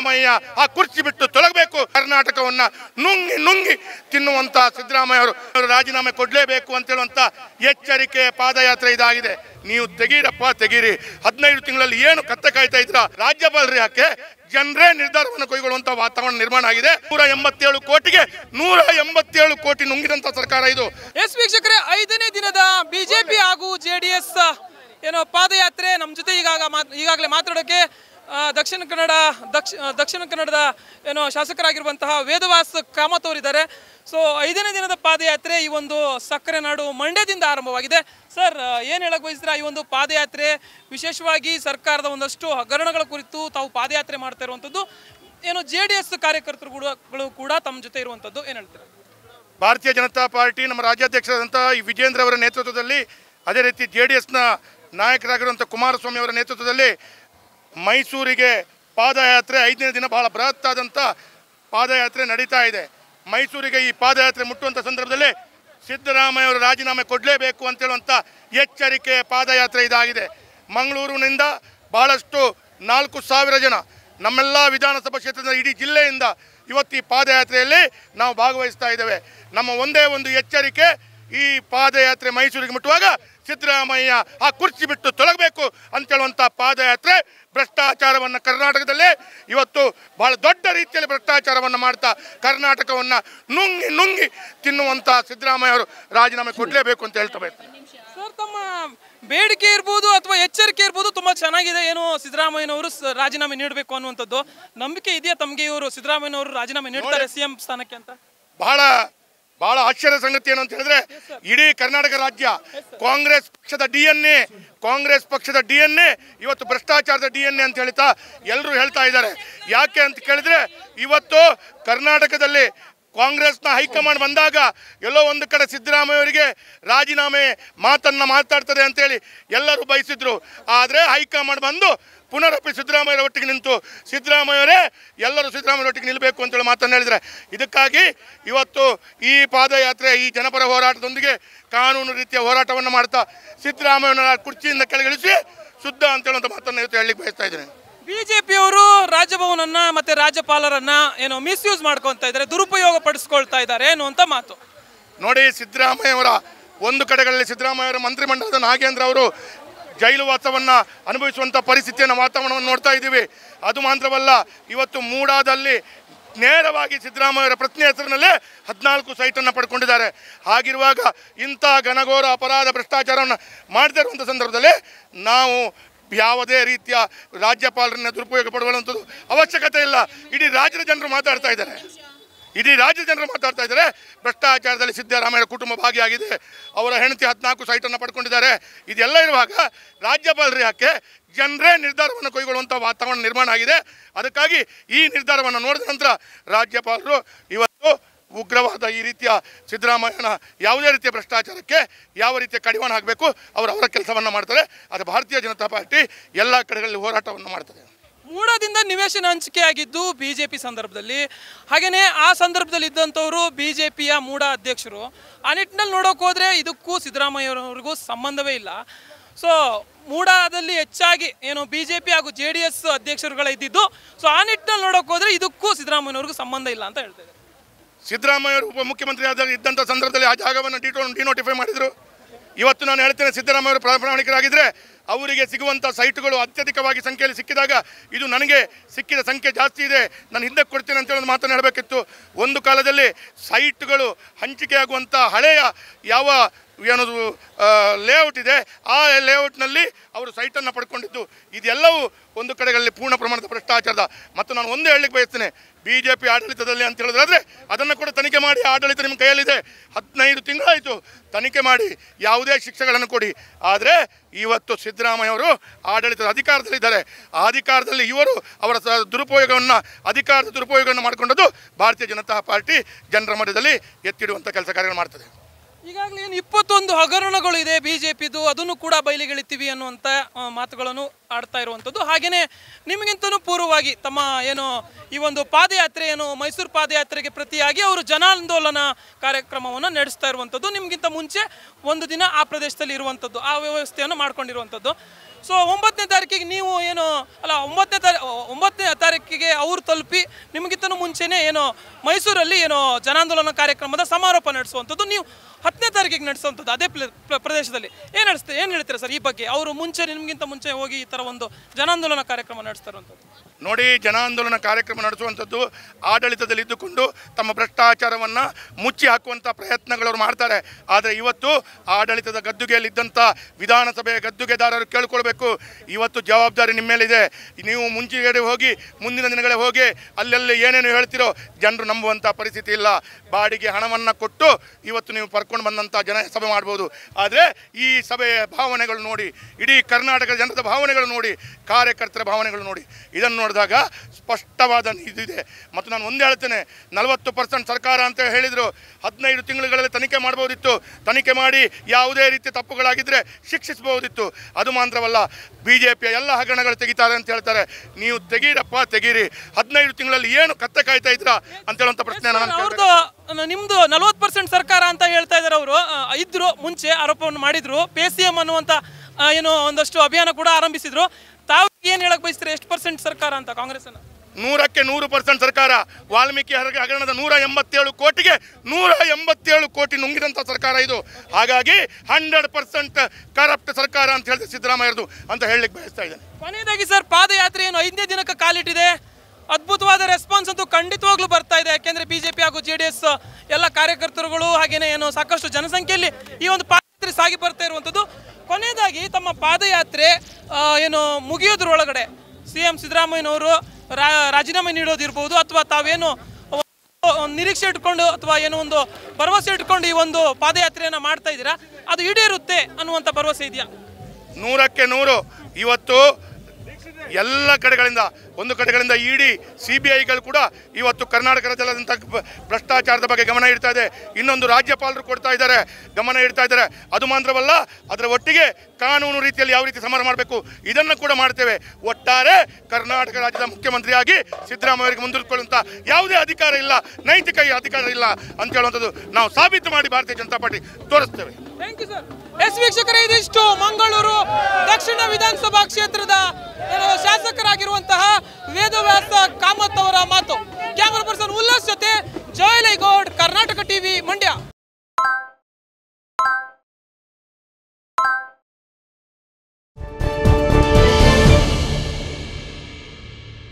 ಸಿದ್ದರಾಮಯ್ಯ ಆ ಕುರ್ಚಿ ಬಿಟ್ಟು ತೊಲಗಬೇಕು ಕರ್ನಾಟಕವನ್ನ ನುಂಗಿ ನುಂಗಿ ತಿನ್ನುವಂತ ಸಿದ್ದರಾಮಯ್ಯ ಅವರು ರಾಜೀನಾಮೆ ಕೊಡಲೇಬೇಕು ಅಂತ ಹೇಳುವಂತ ಎಚ್ಚರಿಕೆ ಪಾದಯಾತ್ರೆ ಇದಾಗಿದೆ ನೀವು ತೆಗೀರಪ್ಪ ತೆಗೀರಿ ಹದಿನೈದು ತಿಂಗಳಲ್ಲಿ ಏನು ಕತ್ತೆ ಕಾಯ್ತಾ ಇದ್ರ ರಾಜ್ಯಪಾಲರಿ ಯಾಕೆ ಜನರೇ ನಿರ್ಧಾರವನ್ನು ಕೈಗೊಳ್ಳುವಂತ ವಾತಾವರಣ ನಿರ್ಮಾಣ ಆಗಿದೆ ನೂರ ಎಂಬತ್ತೇಳು ಕೋಟಿಗೆ ನೂರ ಎಂಬತ್ತೇಳು ಕೋಟಿ ನುಂಗಿದಂತ ಸರ್ಕಾರ ಇದು ಎಸ್ ವೀಕ್ಷಕರೇ ಐದನೇ ದಿನದ ಬಿಜೆಪಿ ಹಾಗೂ ಜೆಡಿಎಸ್ ಏನೋ ಪಾದಯಾತ್ರೆ ನಮ್ಮ ಜೊತೆ ಈಗಾಗ ಈಗಾಗಲೇ ಮಾತಾಡೋಕೆ ದಕ್ಷಿಣ ಕನ್ನಡ ದಕ್ಷ ದಕ್ಷಿಣ ಕನ್ನಡದ ಏನು ಶಾಸಕರಾಗಿರುವಂತಹ ವೇದವಾಸ್ ಕಾಮತ್ ತೋರಿದ್ದಾರೆ ಸೊ ಐದನೇ ದಿನದ ಪಾದಯಾತ್ರೆ ಈ ಒಂದು ಸಕ್ಕರೆ ನಾಡು ಮಂಡ್ಯದಿಂದ ಆರಂಭವಾಗಿದೆ ಸರ್ ಏನು ಹೇಳಕ್ಕೆ ಬಯಸಿದ್ರೆ ಈ ಒಂದು ಪಾದಯಾತ್ರೆ ವಿಶೇಷವಾಗಿ ಸರ್ಕಾರದ ಒಂದಷ್ಟು ಹಗರಣಗಳ ಕುರಿತು ತಾವು ಪಾದಯಾತ್ರೆ ಮಾಡ್ತಾ ಇರುವಂಥದ್ದು ಏನು ಜೆ ಡಿ ಎಸ್ ಕಾರ್ಯಕರ್ತರು ಕೂಡ ಕೂಡ ತಮ್ಮ ಜೊತೆ ಇರುವಂಥದ್ದು ಏನು ಹೇಳ್ತೀರಾ ಭಾರತೀಯ ಜನತಾ ಪಾರ್ಟಿ ನಮ್ಮ ರಾಜ್ಯಾಧ್ಯಕ್ಷರಾದಂಥ ಈ ವಿಜೇಂದ್ರ ಅವರ ನೇತೃತ್ವದಲ್ಲಿ ಅದೇ ರೀತಿ ಜೆ ಡಿ ಎಸ್ನ ನಾಯಕರಾಗಿರುವಂಥ ಕುಮಾರಸ್ವಾಮಿ ಅವರ ನೇತೃತ್ವದಲ್ಲಿ ಮೈಸೂರಿಗೆ ಪಾದಯಾತ್ರೆ ಐದನೇ ದಿನ ಬಹಳ ಬೃಹತ್ ಪಾದಯಾತ್ರೆ ನಡೀತಾ ಇದೆ ಮೈಸೂರಿಗೆ ಈ ಪಾದಯಾತ್ರೆ ಮುಟ್ಟುವಂಥ ಸಂದರ್ಭದಲ್ಲಿ ಸಿದ್ದರಾಮಯ್ಯ ಅವರು ರಾಜೀನಾಮೆ ಕೊಡಲೇಬೇಕು ಅಂತ ಹೇಳುವಂತ ಎಚ್ಚರಿಕೆಯ ಪಾದಯಾತ್ರೆ ಇದಾಗಿದೆ ಮಂಗಳೂರಿನಿಂದ ಬಹಳಷ್ಟು ನಾಲ್ಕು ಸಾವಿರ ಜನ ನಮ್ಮೆಲ್ಲ ವಿಧಾನಸಭಾ ಕ್ಷೇತ್ರದ ಇಡೀ ಜಿಲ್ಲೆಯಿಂದ ಇವತ್ತು ಈ ಪಾದಯಾತ್ರೆಯಲ್ಲಿ ನಾವು ಭಾಗವಹಿಸ್ತಾ ಇದ್ದೇವೆ ನಮ್ಮ ಒಂದೇ ಒಂದು ಎಚ್ಚರಿಕೆ ಈ ಪಾದಯಾತ್ರೆ ಮೈಸೂರಿಗೆ ಮುಟ್ಟುವಾಗ ಸಿದ್ದರಾಮಯ್ಯ ಆ ಕುರ್ಚಿ ಬಿಟ್ಟು ತೊಲಗಬೇಕು ಅಂತೇಳುವಂಥ ಪಾದಯಾತ್ರೆ ಭ್ರಷ್ಟಾಚಾರವನ್ನು ಕರ್ನಾಟಕದಲ್ಲೇ ಇವತ್ತು ಬಹಳ ದೊಡ್ಡ ರೀತಿಯಲ್ಲಿ ಭ್ರಷ್ಟಾಚಾರವನ್ನು ಮಾಡ್ತಾ ಕರ್ನಾಟಕವನ್ನು ನುಂಗಿ ನುಂಗಿ ತಿನ್ನುವಂಥ ಸಿದ್ದರಾಮಯ್ಯ ಅವರು ರಾಜೀನಾಮೆ ಕೊಡಲೇಬೇಕು ಅಂತ ಹೇಳ್ತವೆ ಸರ್ ತಮ್ಮ ಬೇಡಿಕೆ ಇರ್ಬೋದು ಅಥವಾ ಎಚ್ಚರಿಕೆ ಇರ್ಬೋದು ತುಂಬ ಚೆನ್ನಾಗಿದೆ ಏನು ಸಿದ್ದರಾಮಯ್ಯನವರು ರಾಜೀನಾಮೆ ನೀಡಬೇಕು ಅನ್ನುವಂಥದ್ದು ನಂಬಿಕೆ ಇದೆಯಾ ತಮಗೆ ಇವರು ಸಿದ್ದರಾಮಯ್ಯನವರು ರಾಜೀನಾಮೆ ನೀಡ್ತಾರೆ ಸಿಎಂ ಸ್ಥಾನಕ್ಕೆ ಅಂತ ಬಹಳ ಬಹಳ ಆಶ್ಚರ್ಯ ಸಂಗತಿ ಏನು ಅಂತ ಹೇಳಿದ್ರೆ ಇಡೀ ಕರ್ನಾಟಕ ರಾಜ್ಯ ಕಾಂಗ್ರೆಸ್ ಪಕ್ಷದ ಡಿ ಎನ್ ಎ ಕಾಂಗ್ರೆಸ್ ಪಕ್ಷದ ಡಿ ಎನ್ ಎ ಇವತ್ತು ಭ್ರಷ್ಟಾಚಾರದ ಡಿ ಎನ್ ಎ ಅಂತ ಹೇಳ್ತಾ ಎಲ್ಲರೂ ಹೇಳ್ತಾ ಇದ್ದಾರೆ ಯಾಕೆ ಅಂತ ಕೇಳಿದ್ರೆ ಇವತ್ತು ಕರ್ನಾಟಕದಲ್ಲಿ ಕಾಂಗ್ರೆಸ್ನ ಹೈಕಮಾಂಡ್ ಬಂದಾಗ ಎಲ್ಲೋ ಒಂದು ಕಡೆ ಸಿದ್ದರಾಮಯ್ಯ ಅವರಿಗೆ ರಾಜೀನಾಮೆ ಮಾತನ್ನು ಮಾತಾಡ್ತದೆ ಅಂತೇಳಿ ಎಲ್ಲರೂ ಬಯಸಿದ್ರು ಆದರೆ ಹೈಕಮಾಂಡ್ ಬಂದು ಪುನರಪ್ಪಿ ಸಿದ್ದರಾಮಯ್ಯರ ಒಟ್ಟಿಗೆ ನಿಂತು ಸಿದ್ದರಾಮಯ್ಯವರೇ ಎಲ್ಲರೂ ಸಿದ್ದರಾಮಯ್ಯ ಒಟ್ಟಿಗೆ ನಿಲ್ಲಬೇಕು ಅಂತೇಳಿ ಮಾತನ್ನು ಹೇಳಿದರೆ ಇದಕ್ಕಾಗಿ ಇವತ್ತು ಈ ಪಾದಯಾತ್ರೆ ಈ ಜನಪರ ಹೋರಾಟದೊಂದಿಗೆ ಕಾನೂನು ರೀತಿಯ ಹೋರಾಟವನ್ನು ಮಾಡ್ತಾ ಸಿದ್ದರಾಮಯ್ಯನ ಕುರ್ಚಿಯಿಂದ ಕೆಳಗಿಳಿಸಿ ಶುದ್ಧ ಅಂತೇಳುವಂಥ ಮಾತನ್ನು ಇವತ್ತು ಹೇಳಲಿಕ್ಕೆ ಬಯಸ್ತಾ ಇದ್ದೇನೆ ಬಿಜೆಪಿಯವರು ರಾಜಭವನನ್ನ ಮತ್ತೆ ರಾಜ್ಯಪಾಲರನ್ನ ಏನೋ ಮಿಸ್ಯೂಸ್ ಮಾಡ್ಕೊತಾ ಇದ್ದಾರೆ ದುರುಪಯೋಗ ಪಡಿಸ್ಕೊಳ್ತಾ ಇದ್ದಾರೆ ಏನು ಅಂತ ಮಾತು ನೋಡಿ ಸಿದ್ದರಾಮಯ್ಯವರ ಒಂದು ಕಡೆಗಳಲ್ಲಿ ಸಿದ್ದರಾಮಯ್ಯವರ ಮಂತ್ರಿಮಂಡಲದ ನಾಗೇಂದ್ರ ಅವರು ಜೈಲು ವಾಸವನ್ನು ಅನುಭವಿಸುವಂಥ ಪರಿಸ್ಥಿತಿಯನ್ನು ವಾತಾವರಣವನ್ನು ನೋಡ್ತಾ ಇದ್ದೀವಿ ಅದು ಮಾತ್ರವಲ್ಲ ಇವತ್ತು ಮೂಡಾದಲ್ಲಿ ನೇರವಾಗಿ ಸಿದ್ದರಾಮಯ್ಯರ ಪ್ರತಿ ಹೆಸರಿನಲ್ಲೇ ಹದಿನಾಲ್ಕು ಸೈಟನ್ನು ಪಡ್ಕೊಂಡಿದ್ದಾರೆ ಹಾಗಿರುವಾಗ ಇಂಥ ಘನಘೋರ ಅಪರಾಧ ಭ್ರಷ್ಟಾಚಾರವನ್ನು ಮಾಡದೇ ಇರುವಂಥ ಸಂದರ್ಭದಲ್ಲಿ ನಾವು ಯಾವುದೇ ರೀತಿಯ ರಾಜ್ಯಪಾಲರನ್ನ ದುರುಪಯೋಗ ಪಡುವಂಥದ್ದು ಅವಶ್ಯಕತೆ ಇಲ್ಲ ಇಡೀ ರಾಜ್ಯದ ಜನರು ಮಾತಾಡ್ತಾ ಇದ್ದಾರೆ ಇಡೀ ರಾಜ್ಯದ ಜನರು ಮಾತಾಡ್ತಾ ಇದ್ದಾರೆ ಭ್ರಷ್ಟಾಚಾರದಲ್ಲಿ ಸಿದ್ದರಾಮಯ್ಯ ಕುಟುಂಬ ಭಾಗಿಯಾಗಿದೆ ಅವರ ಹೆಂಡತಿ ಹದಿನಾಲ್ಕು ಸೈಟನ್ನು ಪಡ್ಕೊಂಡಿದ್ದಾರೆ ಇದೆಲ್ಲ ಇರುವಾಗ ರಾಜ್ಯಪಾಲರು ಯಾಕೆ ಜನರೇ ನಿರ್ಧಾರವನ್ನು ಕೈಗೊಳ್ಳುವಂಥ ವಾತಾವರಣ ನಿರ್ಮಾಣ ಆಗಿದೆ ಅದಕ್ಕಾಗಿ ಈ ನಿರ್ಧಾರವನ್ನು ನೋಡಿದ ನಂತರ ರಾಜ್ಯಪಾಲರು ಇವತ್ತು ಉಗ್ರವಾದ ಈ ರೀತಿಯ ಸಿದ್ದರಾಮಯ್ಯನ ಯಾವುದೇ ರೀತಿಯ ಭ್ರಷ್ಟಾಚಾರಕ್ಕೆ ಯಾವ ರೀತಿಯ ಕಡಿವಾಣ ಹಾಕಬೇಕು ಅವರು ಅವರ ಕೆಲಸವನ್ನು ಮಾಡ್ತಾರೆ ಅದು ಭಾರತೀಯ ಜನತಾ ಪಾರ್ಟಿ ಎಲ್ಲ ಕಡೆಗಳಲ್ಲಿ ಹೋರಾಟವನ್ನು ಮಾಡ್ತಾರೆ ಮೂಡದಿಂದ ನಿವೇಶನ ಹಂಚಿಕೆ ಆಗಿದ್ದು ಬಿ ಜೆ ಪಿ ಸಂದರ್ಭದಲ್ಲಿ ಹಾಗೆಯೇ ಆ ಸಂದರ್ಭದಲ್ಲಿ ಇದ್ದಂಥವರು ಬಿ ಜೆ ಪಿಯ ಮೂಡ ಅಧ್ಯಕ್ಷರು ಆ ನಿಟ್ಟಿನಲ್ಲಿ ನೋಡೋಕೆ ಹೋದರೆ ಇದಕ್ಕೂ ಸಿದ್ದರಾಮಯ್ಯವ್ರಿಗೂ ಸಂಬಂಧವೇ ಇಲ್ಲ ಸೊ ಮೂಡಾದಲ್ಲಿ ಹೆಚ್ಚಾಗಿ ಏನು ಬಿ ಜೆ ಪಿ ಹಾಗೂ ಜೆ ಡಿ ಎಸ್ ಅಧ್ಯಕ್ಷರುಗಳ ಇದ್ದಿದ್ದು ಸೊ ಆ ನಿಟ್ಟಿನಲ್ಲಿ ನೋಡೋಕೆ ಹೋದರೆ ಇದಕ್ಕೂ ಸಿದ್ದರಾಮಯ್ಯವ್ರಿಗೂ ಸಂಬಂಧ ಇಲ್ಲ ಅಂತ ಹೇಳ್ತೇವೆ ಸಿದ್ದರಾಮಯ್ಯವರು ಉಪಮುಖ್ಯಮಂತ್ರಿ ಆದಾಗ ಇದ್ದಂಥ ಸಂದರ್ಭದಲ್ಲಿ ಆ ಜಾಗವನ್ನು ಡಿಟೋ ಡಿನೋಟಿಫೈ ಮಾಡಿದರು ಇವತ್ತು ನಾನು ಹೇಳ್ತೇನೆ ಸಿದ್ದರಾಮಯ್ಯವರು ಪ್ರಾಮಾಣಿಕರಾಗಿದ್ದರೆ ಅವರಿಗೆ ಸಿಗುವಂಥ ಸೈಟ್ಗಳು ಅತ್ಯಧಿಕವಾಗಿ ಸಂಖ್ಯೆಯಲ್ಲಿ ಸಿಕ್ಕಿದಾಗ ಇದು ನನಗೆ ಸಿಕ್ಕಿದ ಸಂಖ್ಯೆ ಜಾಸ್ತಿ ಇದೆ ನಾನು ಹಿಂದಕ್ಕೆ ಕೊಡ್ತೇನೆ ಅಂತೇಳಿ ಹೇಳೋದು ಮಾತನ್ನು ಹೇಳಬೇಕಿತ್ತು ಒಂದು ಕಾಲದಲ್ಲಿ ಸೈಟ್ಗಳು ಹಂಚಿಕೆಯಾಗುವಂಥ ಹಳೆಯ ಯಾವ ಏನದು ಲೇಔಟ್ ಇದೆ ಆ ಲೇಔಟ್ನಲ್ಲಿ ಅವರು ಸೈಟನ್ನು ಪಡ್ಕೊಂಡಿದ್ದು ಇದೆಲ್ಲವೂ ಒಂದು ಕಡೆಗಳಲ್ಲಿ ಪೂರ್ಣ ಪ್ರಮಾಣದ ಭ್ರಷ್ಟಾಚಾರದ ಮತ್ತು ನಾನು ಒಂದೇ ಹೇಳಲಿಕ್ಕೆ ಬಯಸ್ತೇನೆ ಬಿ ಜೆ ಪಿ ಆಡಳಿತದಲ್ಲಿ ಅಂತ ಹೇಳಿದ್ರೆ ಅದನ್ನು ಕೂಡ ತನಿಖೆ ಮಾಡಿ ಆಡಳಿತ ನಿಮ್ಮ ಕೈಯಲ್ಲಿದೆ ಹದಿನೈದು ತಿಂಗಳಾಯಿತು ತನಿಖೆ ಮಾಡಿ ಯಾವುದೇ ಶಿಕ್ಷೆಗಳನ್ನು ಕೊಡಿ ಆದರೆ ಇವತ್ತು ಸಿದ್ದರಾಮಯ್ಯ ಅವರು ಆಡಳಿತದ ಅಧಿಕಾರದಲ್ಲಿದ್ದಾರೆ ಆ ಅಧಿಕಾರದಲ್ಲಿ ಇವರು ಅವರ ದುರುಪಯೋಗವನ್ನು ಅಧಿಕಾರದ ದುರುಪಯೋಗವನ್ನು ಮಾಡಿಕೊಂಡದ್ದು ಭಾರತೀಯ ಜನತಾ ಪಾರ್ಟಿ ಜನರ ಮಧ್ಯದಲ್ಲಿ ಎತ್ತಿಡುವಂಥ ಕೆಲಸ ಕಾರ್ಯಗಳು ಮಾಡ್ತದೆ ಈಗಾಗಲೇ ಏನು ಇಪ್ಪತ್ತೊಂದು ಹಗರಣಗಳು ಇದೆ ಬಿ ಜೆ ಪಿದು ಅದನ್ನು ಕೂಡ ಬಯಲಿಗೆಳಿತೀವಿ ಅನ್ನುವಂಥ ಮಾತುಗಳನ್ನು ಆಡ್ತಾ ಇರುವಂಥದ್ದು ಹಾಗೆಯೇ ನಿಮಗಿಂತನೂ ಪೂರ್ವವಾಗಿ ತಮ್ಮ ಏನು ಈ ಒಂದು ಪಾದಯಾತ್ರೆ ಏನು ಮೈಸೂರು ಪಾದಯಾತ್ರೆಗೆ ಪ್ರತಿಯಾಗಿ ಅವರು ಜನಾಂದೋಲನ ಕಾರ್ಯಕ್ರಮವನ್ನು ನಡೆಸ್ತಾ ಇರುವಂಥದ್ದು ನಿಮಗಿಂತ ಮುಂಚೆ ಒಂದು ದಿನ ಆ ಪ್ರದೇಶದಲ್ಲಿ ಇರುವಂಥದ್ದು ಆ ವ್ಯವಸ್ಥೆಯನ್ನು ಮಾಡ್ಕೊಂಡಿರುವಂಥದ್ದು ಸೊ ಒಂಬತ್ತನೇ ತಾರೀಕಿಗೆ ನೀವು ಏನು ಅಲ್ಲ ಒಂಬತ್ತನೇ ತಾರ ಒಂಬತ್ತನೇ ತಾರೀಕಿಗೆ ಅವರು ತಲುಪಿ ನಿಮಗಿಂತನೂ ಮುಂಚೆನೇ ಏನು ಮೈಸೂರಲ್ಲಿ ಏನು ಜನಾಂದೋಲನ ಕಾರ್ಯಕ್ರಮದ ಸಮಾರೋಪ ನಡೆಸುವಂಥದ್ದು ನೀವು ಹತ್ತನೇ ತಾರೀಕಿಗೆ ನಡೆಸುವಂಥದ್ದು ಅದೇ ಪ್ರದೇಶದಲ್ಲಿ ಏನು ನಡೆಸ್ತೀವಿ ಏನು ಹೇಳ್ತೀರಾ ಸರ್ ಈ ಬಗ್ಗೆ ಅವರು ಮುಂಚೆ ನಿಮಗಿಂತ ಮುಂಚೆ ಹೋಗಿ ಈ ಥರ ಒಂದು ಜನಾಂದೋಲನ ಕಾರ್ಯಕ್ರಮ ನಡೆಸ್ತಾರಂಥದ್ದು ನೋಡಿ ಜನಾಂದೋಲನ ಕಾರ್ಯಕ್ರಮ ನಡೆಸುವಂಥದ್ದು ಇದ್ದುಕೊಂಡು ತಮ್ಮ ಭ್ರಷ್ಟಾಚಾರವನ್ನು ಮುಚ್ಚಿ ಹಾಕುವಂಥ ಪ್ರಯತ್ನಗಳವರು ಮಾಡ್ತಾರೆ ಆದರೆ ಇವತ್ತು ಆಡಳಿತದ ಗದ್ದುಗೆಯಲ್ಲಿದ್ದಂಥ ವಿಧಾನಸಭೆಯ ಗದ್ದುಗೆದಾರರು ಕೇಳ್ಕೊಳ್ಬೇಕು ಇವತ್ತು ಜವಾಬ್ದಾರಿ ನಿಮ್ಮೇಲಿದೆ ನೀವು ಮುಂಚೆಗಡೆ ಹೋಗಿ ಮುಂದಿನ ದಿನಗಳೇ ಹೋಗಿ ಅಲ್ಲೆಲ್ಲಿ ಏನೇನು ಹೇಳ್ತಿರೋ ಜನರು ನಂಬುವಂಥ ಪರಿಸ್ಥಿತಿ ಇಲ್ಲ ಬಾಡಿಗೆ ಹಣವನ್ನು ಕೊಟ್ಟು ಇವತ್ತು ನೀವು ಪರ್ಕೊಂಡು ಬಂದಂಥ ಜನ ಸಭೆ ಮಾಡ್ಬೋದು ಆದರೆ ಈ ಸಭೆಯ ಭಾವನೆಗಳು ನೋಡಿ ಇಡೀ ಕರ್ನಾಟಕದ ಜನರ ಭಾವನೆಗಳು ನೋಡಿ ಕಾರ್ಯಕರ್ತರ ಭಾವನೆಗಳು ನೋಡಿ ಇದನ್ನು ನೋಡಿದಾಗ ಸ್ಪಷ್ಟವಾದ ಇದಿದೆ ಮತ್ತು ನಾನು ಒಂದು ಹೇಳ್ತೇನೆ ನಲವತ್ತು ಪರ್ಸೆಂಟ್ ಸರ್ಕಾರ ಅಂತ ಹೇಳಿದರು ಹದಿನೈದು ತಿಂಗಳುಗಳಲ್ಲಿ ತನಿಖೆ ಮಾಡ್ಬೋದಿತ್ತು ತನಿಖೆ ಮಾಡಿ ಯಾವುದೇ ರೀತಿ ತಪ್ಪುಗಳಾಗಿದ್ದರೆ ಶಿಕ್ಷಿಸಬಹುದಿತ್ತು ಅದು ಮಾತ್ರವಲ್ಲ ಬಿ ಜೆ ಪಿಯ ಎಲ್ಲ ಹಗರಣಗಳು ತೆಗಿತಾರೆ ಅಂತ ಹೇಳ್ತಾರೆ ನೀವು ತೆಗೀರಪ್ಪ ತೆಗೀರಿ ಹದಿನೈದು ತಿಂಗಳಲ್ಲಿ ಏನು ಕತ್ತೆ ಕಾಯ್ತಾ ಇದ್ರ ಅಂತ ಹೇಳುವಂಥ ಪ್ರಶ್ನೆ ನಾನು ನಿಮ್ಮದು ನಲವತ್ತು ಪರ್ಸೆಂಟ್ ಸರ್ಕಾರ ಅಂತ ಹೇಳ್ತಾ ಇದ್ದಾರೆ ಅವರು ಇದ್ರು ಮುಂಚೆ ಆರೋಪವನ್ನು ಮಾಡಿದ್ರು ಪಿ ಸಿ ಎಂ ಅನ್ನುವಂಥ ಏನು ಒಂದಷ್ಟು ಅಭಿಯಾನ ಕೂಡ ಆರಂಭಿಸಿದ್ರು ತಾವು ಏನು ಹೇಳಕ್ ಬಯಸ್ತೀರಿ ಎಷ್ಟು ಪರ್ಸೆಂಟ್ ಸರ್ಕಾರ ಅಂತ ಕಾಂಗ್ರೆಸ್ ಅನ್ನ ನೂರಕ್ಕೆ ನೂರು ಪರ್ಸೆಂಟ್ ಸರ್ಕಾರ ವಾಲ್ಮೀಕಿ ಹಗರಣದ ನೂರ ಎಂಬತ್ತೇಳು ಕೋಟಿಗೆ ನೂರ ಎಂಬತ್ತೇಳು ಕೋಟಿ ನುಂಗಿದಂತ ಸರ್ಕಾರ ಇದು ಹಾಗಾಗಿ ಹಂಡ್ರೆಡ್ ಪರ್ಸೆಂಟ್ ಕರಪ್ಟ್ ಸರ್ಕಾರ ಅಂತ ಹೇಳಿದ್ರೆ ಸಿದ್ದರಾಮಯ್ಯದು ಅಂತ ಹೇಳಲಿಕ್ಕೆ ಬಯಸ್ತಾ ಇದ್ದೇನೆ ಕೊನೆಯದಾಗಿ ಸರ್ ಪಾದಯಾತ್ರೆ ಏನು ಐದನೇ ದಿನಕ್ಕೆ ಕಾಲಿಟ್ಟಿದೆ ಅದ್ಭುತವಾದ ರೆಸ್ಪಾನ್ಸ್ ಅಂತೂ ಖಂಡಿತವಾಗ್ಲೂ ಬರ್ತಾ ಇದೆ ಯಾಕೆಂದ್ರೆ ಬಿಜೆಪಿ ಹಾಗೂ ಜೆ ಡಿ ಎಲ್ಲ ಕಾರ್ಯಕರ್ತರುಗಳು ಹಾಗೇನೆ ಏನು ಸಾಕಷ್ಟು ಜನಸಂಖ್ಯೆಯಲ್ಲಿ ಈ ಒಂದು ಸಾಗಿ ಬರ್ತಾ ಇರುವಂಥದ್ದು ಕೊನೆಯದಾಗಿ ತಮ್ಮ ಪಾದಯಾತ್ರೆ ಏನು ಒಳಗಡೆ ಸಿ ಎಂ ಸಿದ್ದರಾಮಯ್ಯನವರು ರಾಜೀನಾಮೆ ನೀಡೋದಿರ್ಬೋದು ಅಥವಾ ತಾವೇನು ನಿರೀಕ್ಷೆ ಇಟ್ಕೊಂಡು ಅಥವಾ ಏನೋ ಒಂದು ಭರವಸೆ ಇಟ್ಕೊಂಡು ಈ ಒಂದು ಪಾದಯಾತ್ರೆಯನ್ನು ಮಾಡ್ತಾ ಇದ್ದೀರಾ ಅದು ಈಡೇರುತ್ತೆ ಅನ್ನುವಂಥ ಭರವಸೆ ಇದೆಯಾ ನೂರಕ್ಕೆ ನೂರು ಇವತ್ತು ಎಲ್ಲ ಕಡೆಗಳಿಂದ ಒಂದು ಕಡೆಗಳಿಂದ ಇಡಿ ಸಿ ಬಿ ಐಗಳು ಕೂಡ ಇವತ್ತು ಕರ್ನಾಟಕ ರಾಜ್ಯದಂಥ ಭ್ರಷ್ಟಾಚಾರದ ಬಗ್ಗೆ ಗಮನ ಇಡ್ತಾ ಇದೆ ಇನ್ನೊಂದು ರಾಜ್ಯಪಾಲರು ಕೊಡ್ತಾ ಇದ್ದಾರೆ ಗಮನ ಇಡ್ತಾ ಇದ್ದಾರೆ ಅದು ಮಾತ್ರವಲ್ಲ ಅದರ ಒಟ್ಟಿಗೆ ಕಾನೂನು ರೀತಿಯಲ್ಲಿ ಯಾವ ರೀತಿ ಸಮರ ಮಾಡಬೇಕು ಇದನ್ನು ಕೂಡ ಮಾಡ್ತೇವೆ ಒಟ್ಟಾರೆ ಕರ್ನಾಟಕ ರಾಜ್ಯದ ಮುಖ್ಯಮಂತ್ರಿಯಾಗಿ ಸಿದ್ದರಾಮಯ್ಯವರಿಗೆ ಮುಂದುವರಿಕೊಳ್ಳುವಂಥ ಯಾವುದೇ ಅಧಿಕಾರ ಇಲ್ಲ ನೈತಿಕ ಅಧಿಕಾರ ಇಲ್ಲ ಅಂತ ಹೇಳುವಂಥದ್ದು ನಾವು ಸಾಬೀತು ಮಾಡಿ ಭಾರತೀಯ ಜನತಾ ಪಾರ್ಟಿ ತೋರಿಸ್ತೇವೆ ಎಸ್ ವೀಕ್ಷಕರೇ ಇದಿಷ್ಟು ಮಂಗಳೂರು ದಕ್ಷಿಣ ವಿಧಾನಸಭಾ ಕ್ಷೇತ್ರದ ಶಾಸಕರಾಗಿರುವಂತಹ ವೇದವ್ಯಾಸ ಕಾಮತ್ ಅವರ